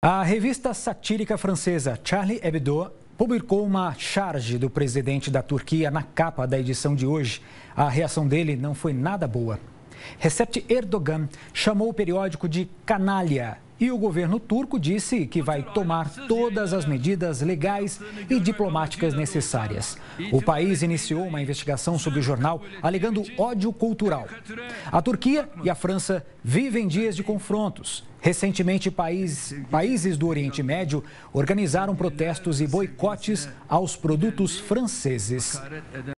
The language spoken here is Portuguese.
A revista satírica francesa Charlie Hebdo publicou uma charge do presidente da Turquia na capa da edição de hoje. A reação dele não foi nada boa. Recep Erdogan chamou o periódico de canalha e o governo turco disse que vai tomar todas as medidas legais e diplomáticas necessárias. O país iniciou uma investigação sobre o jornal alegando ódio cultural. A Turquia e a França vivem dias de confrontos. Recentemente, país, países do Oriente Médio organizaram protestos e boicotes aos produtos franceses.